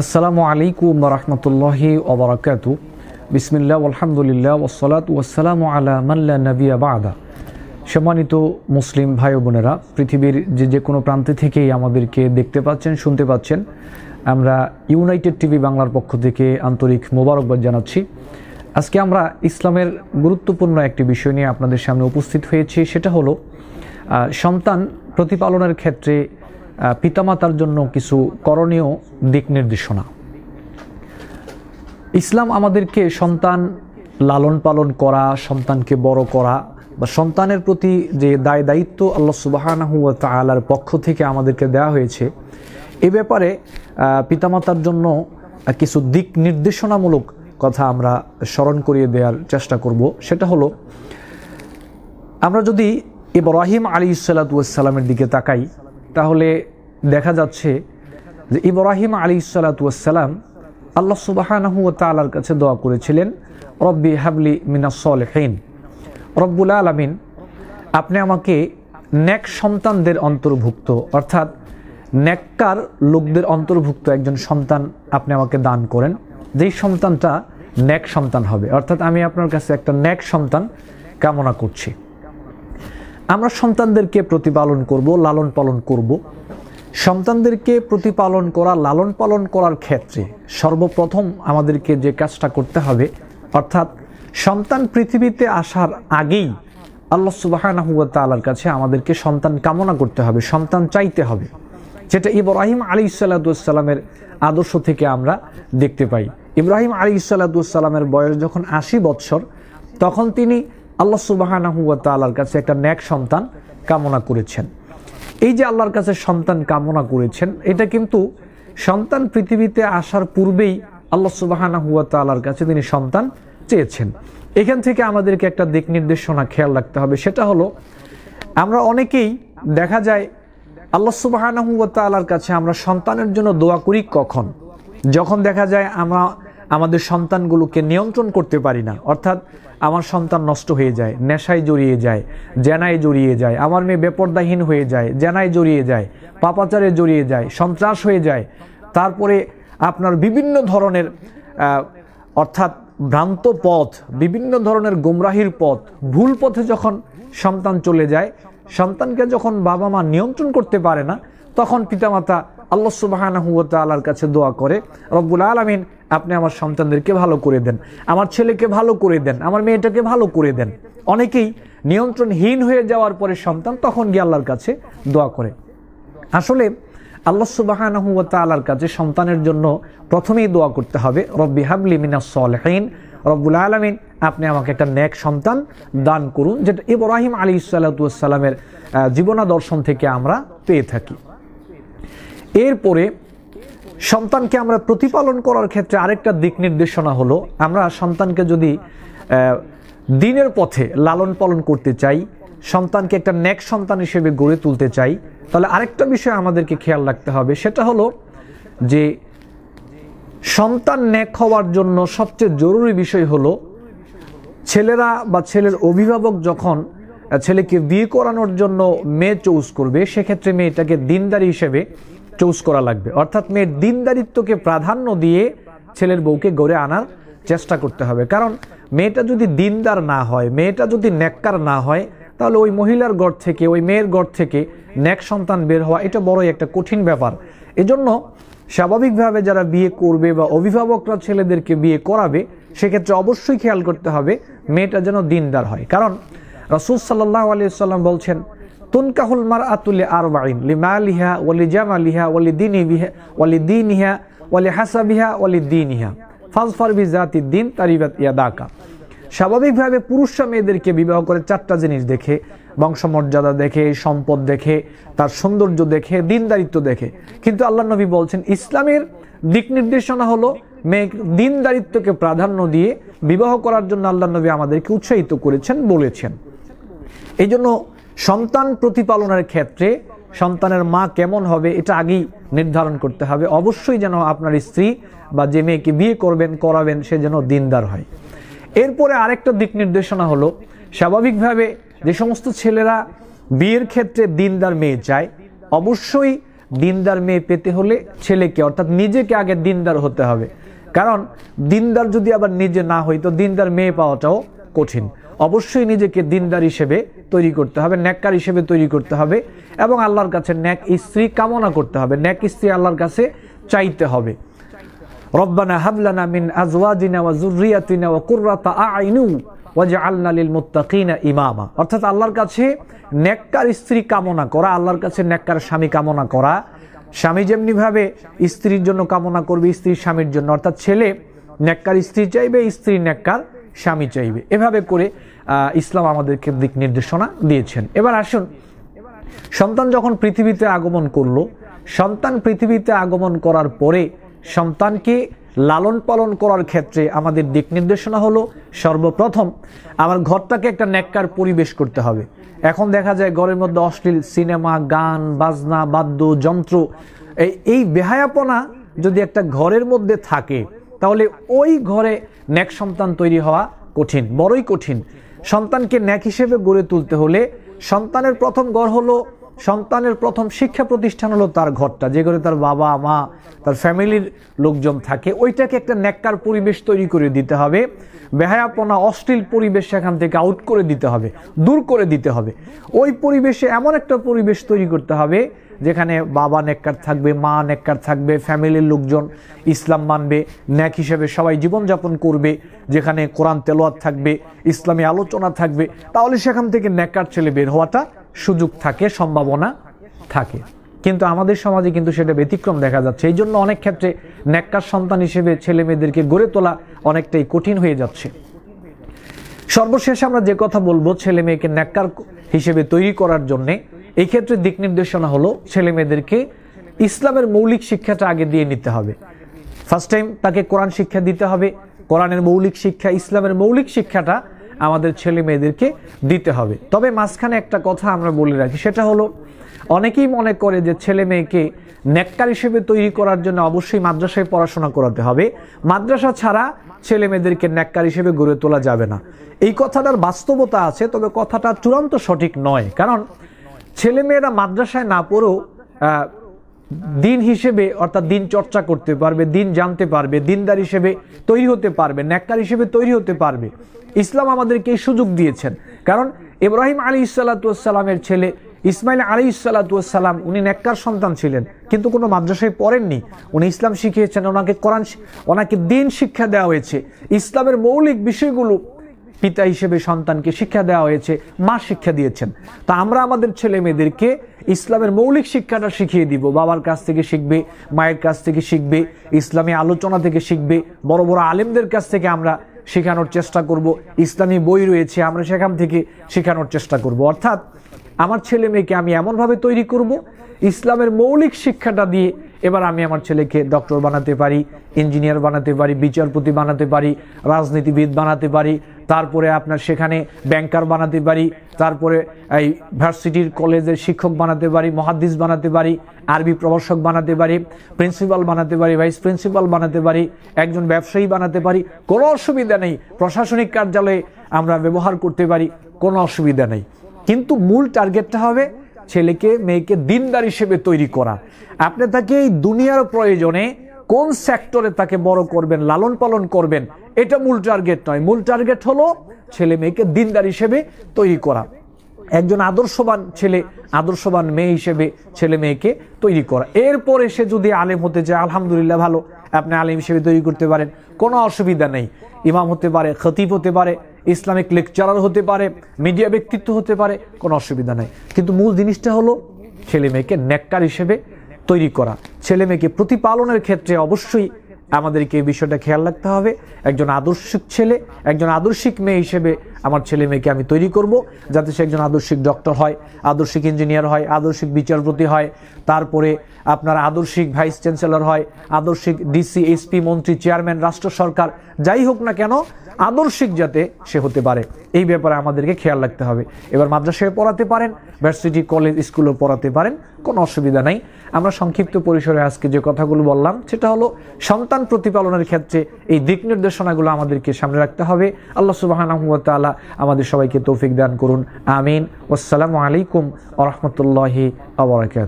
আসসালামু আলাইকুম রহমতুল্লাহি ওবরাকাত বিসমিল্লা আলহামদুলিল্লাহ ওসলাত ওসালাম আলা মাল্লা নবিয়া বাদা সম্মানিত মুসলিম ভাই বোনেরা পৃথিবীর যে যে কোনো প্রান্তে থেকেই আমাদেরকে দেখতে পাচ্ছেন শুনতে পাচ্ছেন আমরা ইউনাইটেড টিভি বাংলার পক্ষ থেকে আন্তরিক মোবারকবাদ জানাচ্ছি আজকে আমরা ইসলামের গুরুত্বপূর্ণ একটি বিষয় নিয়ে আপনাদের সামনে উপস্থিত হয়েছি সেটা হলো সন্তান প্রতিপালনের ক্ষেত্রে পিতামাতার জন্য কিছু করণীয় দিক নির্দেশনা ইসলাম আমাদেরকে সন্তান লালন পালন করা সন্তানকে বড় করা বা সন্তানের প্রতি যে দায় দায়িত্ব আল্লাহ সুবাহ তালার পক্ষ থেকে আমাদেরকে দেয়া হয়েছে এ ব্যাপারে পিতামাতার জন্য কিছু দিক নির্দেশনামূলক কথা আমরা স্মরণ করিয়ে দেওয়ার চেষ্টা করব সেটা হলো আমরা যদি ইব্রাহিম আলী ইসাল্লাতামের দিকে তাকাই তাহলে দেখা যাচ্ছে যে ইব্রাহিম আলী সালাতাম আল্লাহ সুবাহানহু তালার কাছে দোয়া করেছিলেন রব্বি হাবলি হেন রব্বুল আলমিন আপনি আমাকে ন্যাক সন্তানদের অন্তর্ভুক্ত অর্থাৎ ন্যাক্কার লোকদের অন্তর্ভুক্ত একজন সন্তান আপনি আমাকে দান করেন যেই সন্তানটা ন্যাক সন্তান হবে অর্থাৎ আমি আপনার কাছে একটা ন্যাক সন্তান কামনা করছি আমরা সন্তানদেরকে প্রতিপালন করব লালন পালন করব সন্তানদেরকে প্রতিপালন করা লালন পালন করার ক্ষেত্রে সর্বপ্রথম আমাদেরকে যে কাজটা করতে হবে অর্থাৎ সন্তান পৃথিবীতে আসার আগেই আল্লাহ সুবাহানাহুয়া তালার কাছে আমাদেরকে সন্তান কামনা করতে হবে সন্তান চাইতে হবে যেটা ইব্রাহিম আলী সাল্লাদুসাল্লামের আদর্শ থেকে আমরা দেখতে পাই ইব্রাহিম আলী সাল্লাদুসাল্লামের বয়স যখন আশি বৎসর তখন তিনি আল্লাহ সুবাহানাহুয়া তালার কাছে একটা ন্যাক সন্তান কামনা করেছেন এই যে আল্লাহর কাছে সন্তান কামনা করেছেন এটা কিন্তু সন্তান পৃথিবীতে আসার পূর্বেই আল্লাহ সুবাহানাহুয়া তালার কাছে তিনি সন্তান চেয়েছেন এখান থেকে আমাদেরকে একটা দিক নির্দেশনা খেয়াল রাখতে হবে সেটা হলো আমরা অনেকেই দেখা যায় আল্লা সুবাহানাহুয়া তালার কাছে আমরা সন্তানের জন্য দোয়া করি কখন যখন দেখা যায় আমরা আমাদের সন্তানগুলোকে নিয়ন্ত্রণ করতে পারি না অর্থাৎ আমার সন্তান নষ্ট হয়ে যায় নেশায় জড়িয়ে যায় জেনায় জড়িয়ে যায় আমার মেয়ে বেপর্দাহীন হয়ে যায় জেনায় জড়িয়ে যায় পাপাচারে জড়িয়ে যায় সন্ত্রাস হয়ে যায় তারপরে আপনার বিভিন্ন ধরনের অর্থাৎ ভ্রান্ত পথ বিভিন্ন ধরনের গোমরাহির পথ ভুল পথে যখন সন্তান চলে যায় সন্তানকে যখন বাবা মা নিয়ন্ত্রণ করতে পারে না তখন পিতামাতা আল্লাহ সুবাহানহুয়া তালার কাছে দোয়া করে রব্বুল আলমিন আপনি আমার সন্তানদেরকে ভালো করে দেন আমার ছেলেকে ভালো করে দেন আমার মেয়েটাকে ভালো করে দেন অনেকেই নিয়ন্ত্রণহীন হয়ে যাওয়ার পরে সন্তান তখন গিয়ে আল্লাহর কাছে দোয়া করে আসলে আল্লাহ সুবাহানহুয়া কাছে সন্তানের জন্য প্রথমেই দোয়া করতে হবে রব্বি হাবলি মিনা সলহীন রব্বুল আলমিন আপনি আমাকে একটা ন্যাক সন্তান দান করুন যেটা ইব্রাহিম আলী সাল্লাতুসাল্লামের জীবনাদর্শন থেকে আমরা পেয়ে থাকি এরপরে সন্তানকে আমরা প্রতিপালন করার ক্ষেত্রে আরেকটা দিক নির্দেশনা হলো আমরা সন্তানকে যদি দিনের পথে লালন পালন করতে চাই সন্তানকে একটা ন্যাক সন্তান হিসেবে গড়ে তুলতে চাই তাহলে আরেকটা বিষয় আমাদেরকে খেয়াল রাখতে হবে সেটা হলো যে সন্তান ন্যাক হওয়ার জন্য সবচেয়ে জরুরি বিষয় হলো ছেলেরা বা ছেলের অভিভাবক যখন ছেলেকে বিয়ে করানোর জন্য মেয়ে চুজ করবে সেক্ষেত্রে মেয়েটাকে দিনদারি হিসেবে চৌজ করা লাগবে অর্থাৎ মেয়ের দিনদারিত্বকে প্রাধান্য দিয়ে ছেলের বউকে গড়ে আনার চেষ্টা করতে হবে কারণ মেয়েটা যদি দিনদার না হয় মেয়েটা যদি ন্যাক্কার না হয় তাহলে ওই মহিলার গড় থেকে ওই মেয়ের গড় থেকে ন্যাক সন্তান বের হওয়া এটা বড়ই একটা কঠিন ব্যাপার এজন্য স্বাভাবিকভাবে যারা বিয়ে করবে বা অভিভাবকরা ছেলেদেরকে বিয়ে করাবে সেক্ষেত্রে অবশ্যই খেয়াল করতে হবে মেয়েটা যেন দিনদার হয় কারণ রসুল সাল্লাহ আলিয়াল্লাম বলছেন তুনকাহুল মার আতুল আর বাইন লিমা লিহা ওলি জামা লিহা ওলি দিন বিহা ওলি দিন ইহা ওলি হাসা বিহা ওলি দিন ইহা ফাজফার বি জাতি দিন তারিবাত ইয়াদাকা স্বাভাবিকভাবে পুরুষরা মেয়েদেরকে বিবাহ করে চারটা জিনিস দেখে বংশমর্যাদা দেখে সম্পদ দেখে তার সৌন্দর্য দেখে দিনদারিত্ব দেখে কিন্তু আল্লাহ নবী বলছেন ইসলামের দিক নির্দেশনা হলো মেয়ে দিনদারিত্বকে প্রাধান্য দিয়ে বিবাহ করার জন্য আল্লাহ নবী আমাদেরকে উৎসাহিত করেছেন বলেছেন এই জন্য সন্তান প্রতিপালনের ক্ষেত্রে সন্তানের মা কেমন হবে এটা আগেই নির্ধারণ করতে হবে অবশ্যই যেন আপনার স্ত্রী বা যে মেয়েকে বিয়ে করবেন করাবেন সে যেন দিনদার হয় এরপরে আরেকটা দিক নির্দেশনা হলো স্বাভাবিকভাবে যে সমস্ত ছেলেরা বিয়ের ক্ষেত্রে দিনদার মেয়ে চায় অবশ্যই দিনদার মেয়ে পেতে হলে ছেলেকে অর্থাৎ নিজেকে আগে দিনদার হতে হবে কারণ দিনদার যদি আবার নিজে না হই তো দিনদার মেয়ে পাওয়াটাও কঠিন অবশ্যই নিজেকে দিনদার হিসেবে তৈরি করতে হবে ন্যাককার হিসেবে তৈরি করতে হবে এবং আল্লাহর কাছে ন্যাক স্ত্রী কামনা করতে হবে ন্যাক স্ত্রী আল্লাহর কাছে চাইতে হবে রব্বানা হাবলানা মিন আজওয়াজিনা ওয়া যুররিয়াতিনা ওয়া কুররাতা আ'ইনু ওয়াজআলনা লিল মুত্তাকিনা ইমামা অর্থাৎ আল্লাহর কাছে ন্যাককার স্ত্রী কামনা করা আল্লাহর কাছে ন্যাককার স্বামী কামনা করা স্বামী যেমনিভাবে স্ত্রীর জন্য কামনা করবে স্ত্রী স্বামীর জন্য অর্থাৎ ছেলে ন্যাক্কার স্ত্রী চাইবে স্ত্রী ন্যাক্কার স্বামী চাইবে এভাবে করে ইসলাম আমাদেরকে দিক নির্দেশনা দিয়েছেন এবার আসুন সন্তান যখন পৃথিবীতে আগমন করলো সন্তান পৃথিবীতে আগমন করার পরে সন্তানকে লালন পালন করার ক্ষেত্রে আমাদের দিক নির্দেশনা হলো সর্বপ্রথম আমার ঘরটাকে একটা ন্যাক্কার পরিবেশ করতে হবে এখন দেখা যায় ঘরের মধ্যে অশ্লীল সিনেমা গান বাজনা বাদ্য যন্ত্র এই বেহায়াপনা যদি একটা ঘরের মধ্যে থাকে তাহলে ওই ঘরে ন্যাক সন্তান তৈরি হওয়া কঠিন বড়ই কঠিন সন্তানকে ন্যাক হিসেবে গড়ে তুলতে হলে সন্তানের প্রথম গড় হলো সন্তানের প্রথম শিক্ষা প্রতিষ্ঠান হলো তার ঘরটা যে করে তার বাবা মা তার ফ্যামিলির লোকজন থাকে ওইটাকে একটা ন্যাক্কার পরিবেশ তৈরি করে দিতে হবে বেহায়াপনা অশ্লীল পরিবেশ সেখান থেকে আউট করে দিতে হবে দূর করে দিতে হবে ওই পরিবেশে এমন একটা পরিবেশ তৈরি করতে হবে যেখানে বাবা নেককার থাকবে মা নেককার থাকবে ফ্যামিলির লোকজন ইসলাম মানবে ন্যাক হিসেবে সবাই জীবনযাপন করবে যেখানে কোরআন তেলোয়াত থাকবে ইসলামী আলোচনা থাকবে তাহলে সেখান থেকে নেককার ছেলে বের হওয়াটা সুযোগ থাকে সম্ভাবনা থাকে কিন্তু আমাদের সমাজে কিন্তু সেটা ব্যতিক্রম দেখা যাচ্ছে এই জন্য অনেক ক্ষেত্রে ন্যাক্কার সন্তান হিসেবে ছেলে মেয়েদেরকে গড়ে তোলা অনেকটাই কঠিন হয়ে যাচ্ছে সর্বশেষে আমরা যে কথা বলবো ছেলে মেয়েকে ন্যাক্কার হিসেবে তৈরি করার জন্যে এই ক্ষেত্রে দিক নির্দেশনা হলো ছেলে মেয়েদেরকে ইসলামের মৌলিক শিক্ষাটা আগে দিয়ে নিতে হবে ফার্স্ট টাইম তাকে কোরআন শিক্ষা দিতে হবে কোরআনের মৌলিক শিক্ষা ইসলামের মৌলিক শিক্ষাটা আমাদের ছেলে মেয়েদেরকে দিতে হবে তবে মাঝখানে একটা কথা আমরা বলে রাখি সেটা হলো অনেকেই মনে করে যে ছেলে মেয়েকে নেককার হিসেবে তৈরি করার জন্য অবশ্যই মাদ্রাসায় পড়াশোনা করাতে হবে মাদ্রাসা ছাড়া ছেলে মেয়েদেরকে নেককার হিসেবে গড়ে তোলা যাবে না এই কথাটার বাস্তবতা আছে তবে কথাটা চূড়ান্ত সঠিক নয় কারণ ছেলেমেয়েরা মাদ্রাসায় না পড়েও দিন হিসেবে অর্থাৎ দিন চর্চা করতে পারবে দিন জানতে পারবে দিনদার হিসেবে তৈরি হতে পারবে ন্যাক্কার হিসেবে তৈরি হতে পারবে ইসলাম আমাদেরকে এই সুযোগ দিয়েছেন কারণ ইব্রাহিম আলী ইসাল্লাতুসাল্লামের ছেলে ইসমাইল আলী ইসাল্লাতুসাল্লাম উনি ন্যাক্কার সন্তান ছিলেন কিন্তু কোনো মাদ্রাসায় পড়েননি উনি ইসলাম শিখিয়েছেন ওনাকে কোরআন ওনাকে দিন শিক্ষা দেওয়া হয়েছে ইসলামের মৌলিক বিষয়গুলো পিতা হিসেবে সন্তানকে শিক্ষা দেওয়া হয়েছে মা শিক্ষা দিয়েছেন তা আমরা আমাদের ছেলে মেয়েদেরকে ইসলামের মৌলিক শিক্ষাটা শিখিয়ে দিব বাবার কাছ থেকে শিখবে মায়ের কাছ থেকে শিখবে ইসলামী আলোচনা থেকে শিখবে বড় বড় আলেমদের কাছ থেকে আমরা শেখানোর চেষ্টা করব ইসলামী বই রয়েছে আমরা সেখান থেকে শেখানোর চেষ্টা করব অর্থাৎ আমার ছেলে মেয়েকে আমি এমনভাবে তৈরি করব ইসলামের মৌলিক শিক্ষাটা দিয়ে এবার আমি আমার ছেলেকে ডক্টর বানাতে পারি ইঞ্জিনিয়ার বানাতে পারি বিচারপতি বানাতে পারি রাজনীতিবিদ বানাতে পারি তারপরে আপনার সেখানে ব্যাংকার বানাতে পারি তারপরে এই ভার্সিটির কলেজের শিক্ষক বানাতে পারি মহাদিস বানাতে পারি আরবি প্রভাষক বানাতে পারি প্রিন্সিপাল বানাতে পারি ভাইস প্রিন্সিপাল বানাতে পারি একজন ব্যবসায়ী বানাতে পারি কোনো অসুবিধা নেই প্রশাসনিক কার্যালয়ে আমরা ব্যবহার করতে পারি কোনো অসুবিধা নেই কিন্তু মূল টার্গেটটা হবে ছেলেকে মেয়েকে দিনদার হিসেবে তৈরি করা আপনি তাকে এই দুনিয়ার প্রয়োজনে কোন সেক্টরে তাকে বড় করবেন লালন পালন করবেন এটা মূল টার্গেট নয় মূল টার্গেট হলো ছেলে মেয়েকে দিনদার হিসেবে তৈরি করা একজন আদর্শবান ছেলে আদর্শবান মেয়ে হিসেবে ছেলে মেয়েকে তৈরি করা এরপরে সে যদি আলেম হতে চায় আলহামদুলিল্লাহ ভালো আপনি আলেম হিসেবে তৈরি করতে পারেন কোনো অসুবিধা নেই ইমাম হতে পারে খতিব হতে পারে ইসলামিক লেকচারার হতে পারে মিডিয়া ব্যক্তিত্ব হতে পারে কোনো অসুবিধা নাই কিন্তু মূল জিনিসটা হলো ছেলে মেয়েকে নেককার হিসেবে তৈরি করা ছেলে মেয়েকে প্রতিপালনের ক্ষেত্রে অবশ্যই আমাদেরকে এই বিষয়টা খেয়াল রাখতে হবে একজন আদর্শিক ছেলে একজন আদর্শিক মেয়ে হিসেবে আমার ছেলে মেয়েকে আমি তৈরি করব যাতে সে একজন আদর্শিক ডক্টর হয় আদর্শিক ইঞ্জিনিয়ার হয় আদর্শিক বিচারপতি হয় তারপরে আপনার আদর্শিক ভাইস চ্যান্সেলর হয় আদর্শিক ডিসি এসপি মন্ত্রী চেয়ারম্যান রাষ্ট্র সরকার যাই হোক না কেন আদর্শিক যাতে সে হতে পারে এই ব্যাপারে আমাদেরকে খেয়াল রাখতে হবে এবার মাদ্রাসায় পড়াতে পারেন ভার্সিটি কলেজ স্কুলেও পড়াতে পারেন কোনো অসুবিধা নাই আমরা সংক্ষিপ্ত পরিসরে আজকে যে কথাগুলো বললাম সেটা হলো সন্তান প্রতিপালনের ক্ষেত্রে এই দিক নির্দেশনাগুলো আমাদেরকে সামনে রাখতে হবে আল্লাহ সুবাহানহমতালা আমাদের সবাইকে তৌফিক দান করুন আমিন আসসালামু আলাইকুম আ রহমতুল্লাহি আবরাকাত